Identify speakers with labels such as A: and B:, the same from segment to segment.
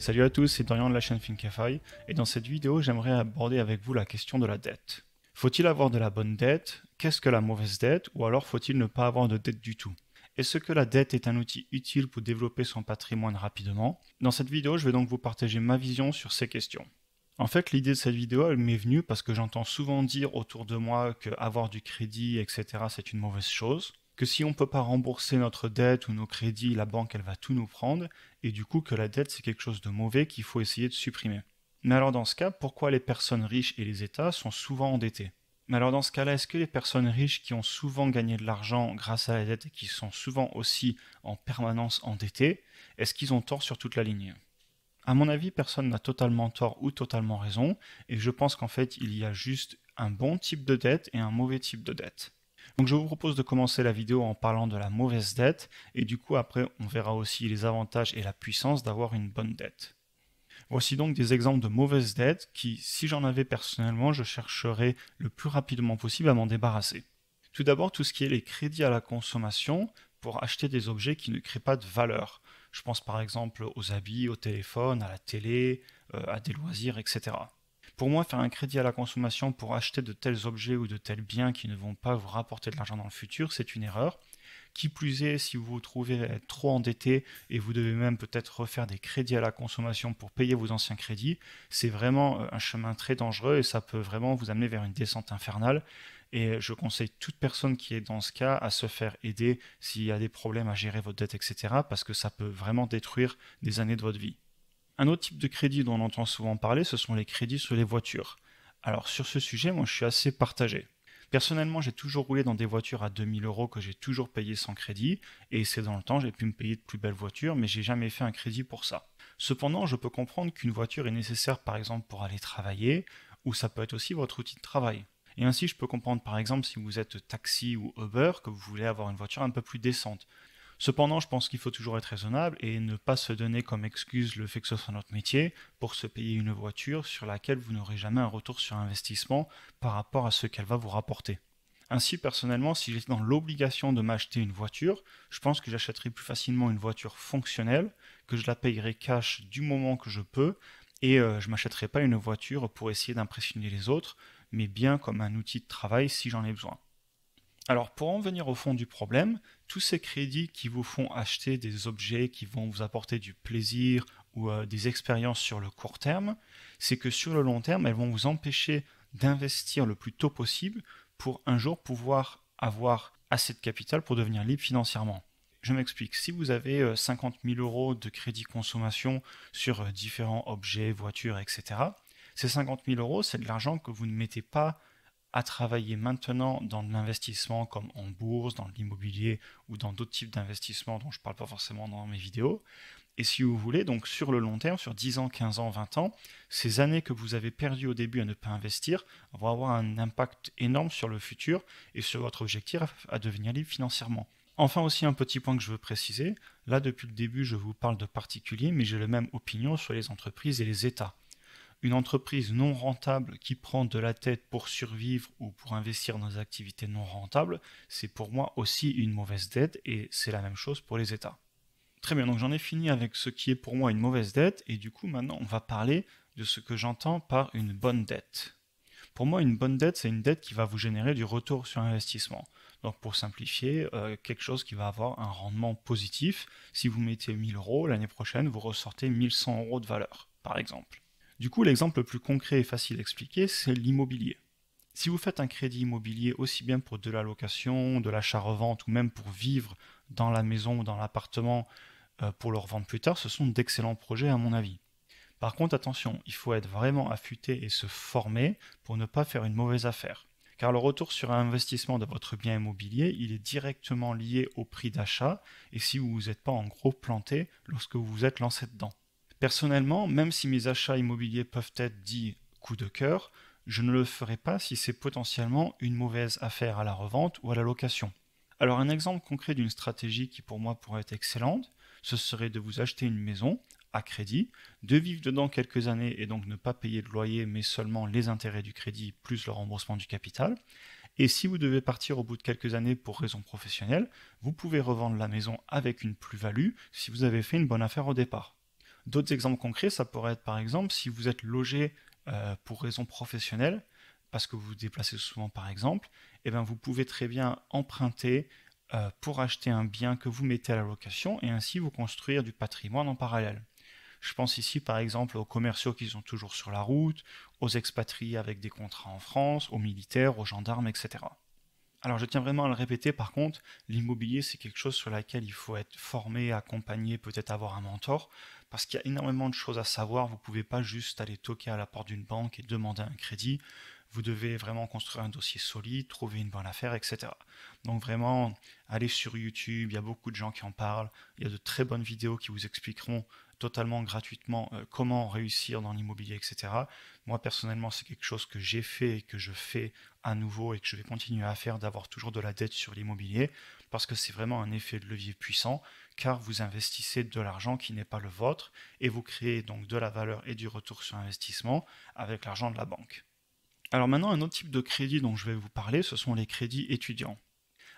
A: Salut à tous, c'est Dorian de la chaîne ThinkFi, et dans cette vidéo j'aimerais aborder avec vous la question de la dette. Faut-il avoir de la bonne dette Qu'est-ce que la mauvaise dette Ou alors faut-il ne pas avoir de dette du tout est-ce que la dette est un outil utile pour développer son patrimoine rapidement Dans cette vidéo, je vais donc vous partager ma vision sur ces questions. En fait, l'idée de cette vidéo, elle m'est venue parce que j'entends souvent dire autour de moi que avoir du crédit, etc., c'est une mauvaise chose que si on ne peut pas rembourser notre dette ou nos crédits, la banque, elle va tout nous prendre, et du coup que la dette, c'est quelque chose de mauvais qu'il faut essayer de supprimer. Mais alors dans ce cas, pourquoi les personnes riches et les États sont souvent endettés Mais alors dans ce cas-là, est-ce que les personnes riches qui ont souvent gagné de l'argent grâce à la dette et qui sont souvent aussi en permanence endettées, est-ce qu'ils ont tort sur toute la ligne À mon avis, personne n'a totalement tort ou totalement raison, et je pense qu'en fait, il y a juste un bon type de dette et un mauvais type de dette. Donc je vous propose de commencer la vidéo en parlant de la mauvaise dette et du coup après on verra aussi les avantages et la puissance d'avoir une bonne dette. Voici donc des exemples de mauvaises dettes qui, si j'en avais personnellement, je chercherais le plus rapidement possible à m'en débarrasser. Tout d'abord, tout ce qui est les crédits à la consommation pour acheter des objets qui ne créent pas de valeur. Je pense par exemple aux habits, au téléphone, à la télé, euh, à des loisirs, etc. Pour moi, faire un crédit à la consommation pour acheter de tels objets ou de tels biens qui ne vont pas vous rapporter de l'argent dans le futur, c'est une erreur. Qui plus est, si vous vous trouvez être trop endetté et vous devez même peut-être refaire des crédits à la consommation pour payer vos anciens crédits, c'est vraiment euh, un chemin très dangereux et ça peut vraiment vous amener vers une descente infernale. Et je conseille toute personne qui est dans ce cas à se faire aider s'il y a des problèmes à gérer votre dette, etc. Parce que ça peut vraiment détruire des années de votre vie. Un autre type de crédit dont on entend souvent parler, ce sont les crédits sur les voitures. Alors sur ce sujet, moi je suis assez partagé. Personnellement, j'ai toujours roulé dans des voitures à 2000 euros que j'ai toujours payé sans crédit, et c'est dans le temps, j'ai pu me payer de plus belles voitures, mais j'ai jamais fait un crédit pour ça. Cependant, je peux comprendre qu'une voiture est nécessaire par exemple pour aller travailler, ou ça peut être aussi votre outil de travail. Et ainsi, je peux comprendre par exemple si vous êtes taxi ou Uber que vous voulez avoir une voiture un peu plus décente. Cependant, je pense qu'il faut toujours être raisonnable et ne pas se donner comme excuse le fait que ce soit notre métier pour se payer une voiture sur laquelle vous n'aurez jamais un retour sur investissement par rapport à ce qu'elle va vous rapporter. Ainsi, personnellement, si j'étais dans l'obligation de m'acheter une voiture, je pense que j'achèterais plus facilement une voiture fonctionnelle, que je la payerais cash du moment que je peux, et euh, je m'achèterais pas une voiture pour essayer d'impressionner les autres, mais bien comme un outil de travail si j'en ai besoin. Alors pour en venir au fond du problème, tous ces crédits qui vous font acheter des objets qui vont vous apporter du plaisir ou euh, des expériences sur le court terme, c'est que sur le long terme, elles vont vous empêcher d'investir le plus tôt possible pour un jour pouvoir avoir assez de capital pour devenir libre financièrement. Je m'explique, si vous avez 50 euh, 000 euros de crédit consommation sur euh, différents objets, voitures, etc., ces 50 000 euros, c'est de l'argent que vous ne mettez pas à travailler maintenant dans de l'investissement comme en bourse, dans l'immobilier ou dans d'autres types d'investissements dont je ne parle pas forcément dans mes vidéos. Et si vous voulez, donc sur le long terme, sur 10 ans, 15 ans, 20 ans, ces années que vous avez perdues au début à ne pas investir vont avoir un impact énorme sur le futur et sur votre objectif à devenir libre financièrement. Enfin aussi un petit point que je veux préciser, là depuis le début je vous parle de particuliers, mais j'ai la même opinion sur les entreprises et les États une entreprise non rentable qui prend de la tête pour survivre ou pour investir dans des activités non rentables, c'est pour moi aussi une mauvaise dette et c'est la même chose pour les États. Très bien, donc j'en ai fini avec ce qui est pour moi une mauvaise dette et du coup maintenant on va parler de ce que j'entends par une bonne dette. Pour moi, une bonne dette, c'est une dette qui va vous générer du retour sur investissement. Donc pour simplifier, euh, quelque chose qui va avoir un rendement positif. Si vous mettez 1000 euros, l'année prochaine, vous ressortez 1100 euros de valeur, par exemple. Du coup, l'exemple le plus concret et facile à expliquer, c'est l'immobilier. Si vous faites un crédit immobilier aussi bien pour de la location, de l'achat-revente ou même pour vivre dans la maison ou dans l'appartement euh, pour le revendre plus tard, ce sont d'excellents projets à mon avis. Par contre, attention, il faut être vraiment affûté et se former pour ne pas faire une mauvaise affaire. Car le retour sur un investissement de votre bien immobilier, il est directement lié au prix d'achat et si vous vous êtes pas en gros planté lorsque vous vous êtes lancé dedans. Personnellement, même si mes achats immobiliers peuvent être dits coup de cœur, je ne le ferai pas si c'est potentiellement une mauvaise affaire à la revente ou à la location. Alors un exemple concret d'une stratégie qui pour moi pourrait être excellente, ce serait de vous acheter une maison à crédit, de vivre dedans quelques années et donc ne pas payer de loyer mais seulement les intérêts du crédit plus le remboursement du capital. Et si vous devez partir au bout de quelques années pour raison professionnelle, vous pouvez revendre la maison avec une plus-value si vous avez fait une bonne affaire au départ. D'autres exemples concrets, ça pourrait être par exemple si vous êtes logé euh, pour raison professionnelle, parce que vous vous déplacez souvent par exemple, et eh bien vous pouvez très bien emprunter euh, pour acheter un bien que vous mettez à la location et ainsi vous construire du patrimoine en parallèle. Je pense ici par exemple aux commerciaux qui sont toujours sur la route, aux expatriés avec des contrats en France, aux militaires, aux gendarmes, etc alors je tiens vraiment à le répéter, par contre, l'immobilier, c'est quelque chose sur laquelle il faut être formé, accompagné, peut-être avoir un mentor, parce qu'il y a énormément de choses à savoir, vous ne pouvez pas juste aller toquer à la porte d'une banque et demander un crédit, vous devez vraiment construire un dossier solide, trouver une bonne affaire, etc. Donc vraiment, allez sur YouTube, il y a beaucoup de gens qui en parlent, il y a de très bonnes vidéos qui vous expliqueront totalement gratuitement euh, comment réussir dans l'immobilier, etc. Moi personnellement, c'est quelque chose que j'ai fait et que je fais à nouveau et que je vais continuer à faire, d'avoir toujours de la dette sur l'immobilier, parce que c'est vraiment un effet de levier puissant, car vous investissez de l'argent qui n'est pas le vôtre, et vous créez donc de la valeur et du retour sur investissement avec l'argent de la banque. Alors maintenant, un autre type de crédit dont je vais vous parler, ce sont les crédits étudiants.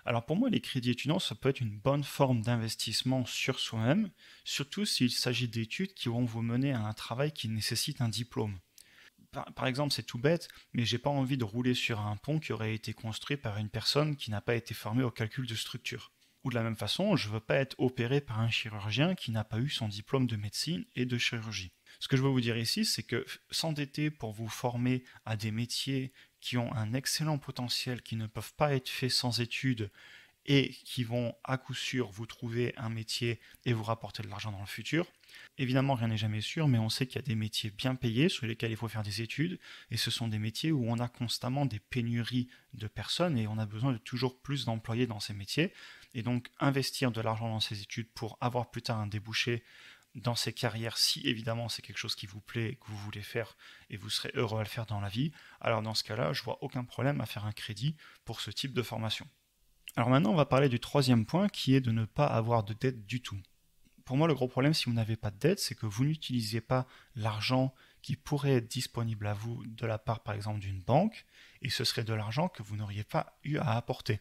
A: Alors pour moi, les crédits étudiants, ça peut être une bonne forme d'investissement sur soi-même, surtout s'il s'agit d'études qui vont vous mener à un travail qui nécessite un diplôme. Par, exemple, c'est tout bête, mais j'ai pas envie de rouler sur un pont qui aurait été construit par une personne qui n'a pas été formée au calcul de structure. Ou de la même façon, je veux pas être opéré par un chirurgien qui n'a pas eu son diplôme de médecine et de chirurgie. Ce que je veux vous dire ici, c'est que s'endetter pour vous former à des métiers qui ont un excellent potentiel, qui ne peuvent pas être faits sans études et qui vont à coup sûr vous trouver un métier et vous rapporter de l'argent dans le futur. Évidemment, rien n'est jamais sûr, mais on sait qu'il y a des métiers bien payés sur lesquels il faut faire des études, et ce sont des métiers où on a constamment des pénuries de personnes et on a besoin de toujours plus d'employés dans ces métiers. Et donc, investir de l'argent dans ces études pour avoir plus tard un débouché dans ces carrières, si évidemment c'est quelque chose qui vous plaît, que vous voulez faire et vous serez heureux à le faire dans la vie, alors dans ce cas-là, je vois aucun problème à faire un crédit pour ce type de formation. Alors maintenant, on va parler du troisième point qui est de ne pas avoir de dette du tout. Pour moi, le gros problème si vous n'avez pas de dette, c'est que vous n'utilisez pas l'argent qui pourrait être disponible à vous de la part par exemple d'une banque, et ce serait de l'argent que vous n'auriez pas eu à apporter.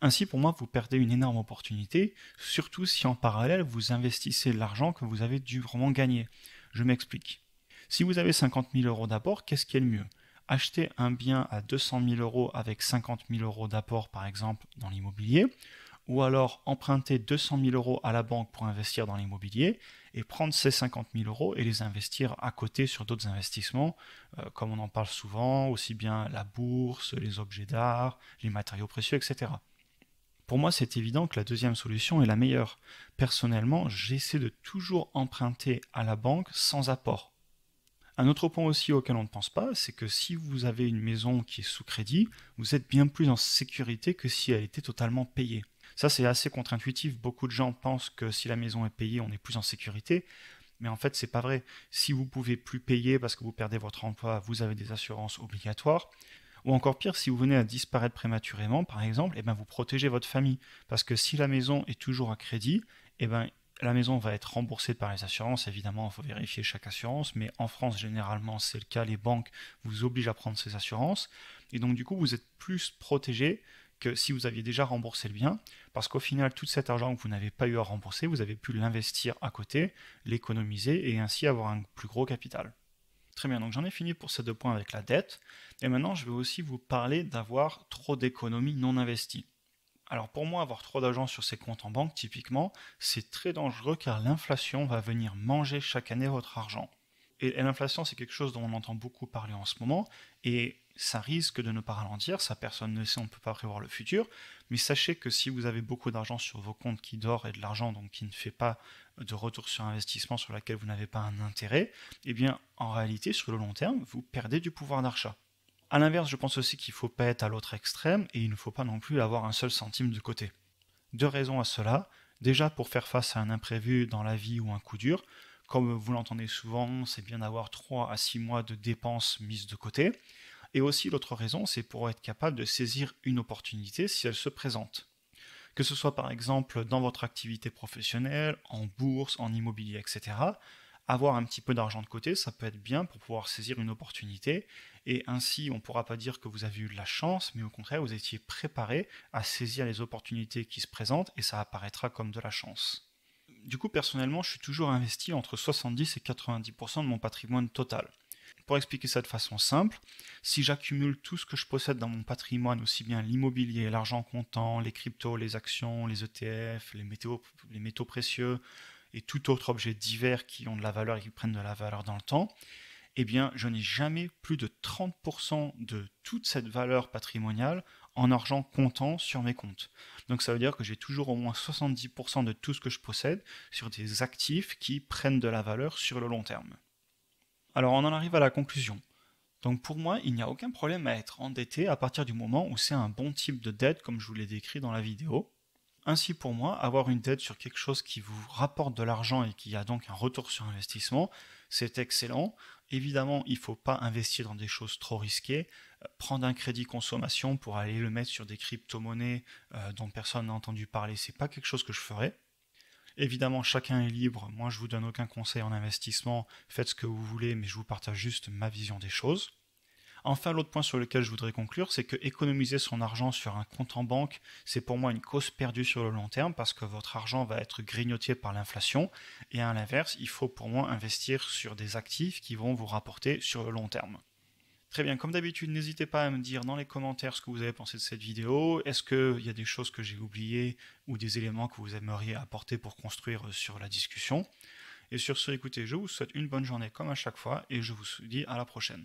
A: Ainsi, pour moi, vous perdez une énorme opportunité, surtout si en parallèle vous investissez l'argent que vous avez dû vraiment gagner. Je m'explique. Si vous avez 50 000 euros d'apport, qu'est-ce qui est le mieux Acheter un bien à 200 000 euros avec 50 000 euros d'apport, par exemple, dans l'immobilier, ou alors emprunter 200 000 euros à la banque pour investir dans l'immobilier et prendre ces 50 000 euros et les investir à côté sur d'autres investissements, euh, comme on en parle souvent, aussi bien la bourse, les objets d'art, les matériaux précieux, etc. Pour moi, c'est évident que la deuxième solution est la meilleure. Personnellement, j'essaie de toujours emprunter à la banque sans apport. Un autre point aussi auquel on ne pense pas, c'est que si vous avez une maison qui est sous crédit, vous êtes bien plus en sécurité que si elle était totalement payée. Ça, c'est assez contre-intuitif. Beaucoup de gens pensent que si la maison est payée, on est plus en sécurité. Mais en fait, c'est pas vrai. Si vous pouvez plus payer parce que vous perdez votre emploi, vous avez des assurances obligatoires. Ou encore pire, si vous venez à disparaître prématurément, par exemple, et eh ben, vous protégez votre famille. Parce que si la maison est toujours à crédit, eh ben, la maison va être remboursée par les assurances. Évidemment, il faut vérifier chaque assurance, mais en France, généralement, c'est le cas. Les banques vous obligent à prendre ces assurances. Et donc, du coup, vous êtes plus protégé que si vous aviez déjà remboursé le bien, parce qu'au final, tout cet argent que vous n'avez pas eu à rembourser, vous avez pu l'investir à côté, l'économiser et ainsi avoir un plus gros capital. Très bien, donc j'en ai fini pour ces deux points avec la dette. Et maintenant, je vais aussi vous parler d'avoir trop d'économies non investies. Alors pour moi, avoir trop d'argent sur ses comptes en banque, typiquement, c'est très dangereux car l'inflation va venir manger chaque année votre argent. Et l'inflation, c'est quelque chose dont on entend beaucoup parler en ce moment. Et ça risque de ne pas ralentir, ça personne ne sait, on ne peut pas prévoir le futur, mais sachez que si vous avez beaucoup d'argent sur vos comptes qui dort et de l'argent donc qui ne fait pas de retour sur investissement sur lequel vous n'avez pas un intérêt, eh bien en réalité sur le long terme, vous perdez du pouvoir d'achat. A l'inverse, je pense aussi qu'il ne faut pas être à l'autre extrême et il ne faut pas non plus avoir un seul centime de côté. Deux raisons à cela. Déjà pour faire face à un imprévu dans la vie ou un coup dur, comme vous l'entendez souvent, c'est bien d'avoir 3 à 6 mois de dépenses mises de côté. Et aussi l'autre raison, c'est pour être capable de saisir une opportunité si elle se présente. Que ce soit par exemple dans votre activité professionnelle, en bourse, en immobilier, etc. Avoir un petit peu d'argent de côté, ça peut être bien pour pouvoir saisir une opportunité. Et ainsi, on ne pourra pas dire que vous avez eu de la chance, mais au contraire, vous étiez préparé à saisir les opportunités qui se présentent et ça apparaîtra comme de la chance. Du coup, personnellement, je suis toujours investi entre 70 et 90% de mon patrimoine total. Pour expliquer ça de façon simple, si j'accumule tout ce que je possède dans mon patrimoine, aussi bien l'immobilier, l'argent comptant, les cryptos, les actions, les ETF, les métaux, les métaux précieux et tout autre objet divers qui ont de la valeur et qui prennent de la valeur dans le temps, eh bien, je n'ai jamais plus de 30% de toute cette valeur patrimoniale en argent comptant sur mes comptes. Donc ça veut dire que j'ai toujours au moins 70% de tout ce que je possède sur des actifs qui prennent de la valeur sur le long terme. Alors on en arrive à la conclusion. Donc pour moi, il n'y a aucun problème à être endetté à partir du moment où c'est un bon type de dette comme je vous l'ai décrit dans la vidéo. Ainsi pour moi, avoir une dette sur quelque chose qui vous rapporte de l'argent et qui a donc un retour sur investissement, c'est excellent. Évidemment, il ne faut pas investir dans des choses trop risquées. Euh, prendre un crédit consommation pour aller le mettre sur des crypto-monnaies euh, dont personne n'a entendu parler, c'est pas quelque chose que je ferais. Évidemment, chacun est libre. Moi, je vous donne aucun conseil en investissement. Faites ce que vous voulez, mais je vous partage juste ma vision des choses. Enfin, l'autre point sur lequel je voudrais conclure, c'est que économiser son argent sur un compte en banque, c'est pour moi une cause perdue sur le long terme parce que votre argent va être grignoté par l'inflation. Et à l'inverse, il faut pour moi investir sur des actifs qui vont vous rapporter sur le long terme. Très bien, comme d'habitude, n'hésitez pas à me dire dans les commentaires ce que vous avez pensé de cette vidéo. Est-ce qu'il y a des choses que j'ai oubliées ou des éléments que vous aimeriez apporter pour construire euh, sur la discussion Et sur ce, écoutez, je vous souhaite une bonne journée comme à chaque fois et je vous dis à la prochaine.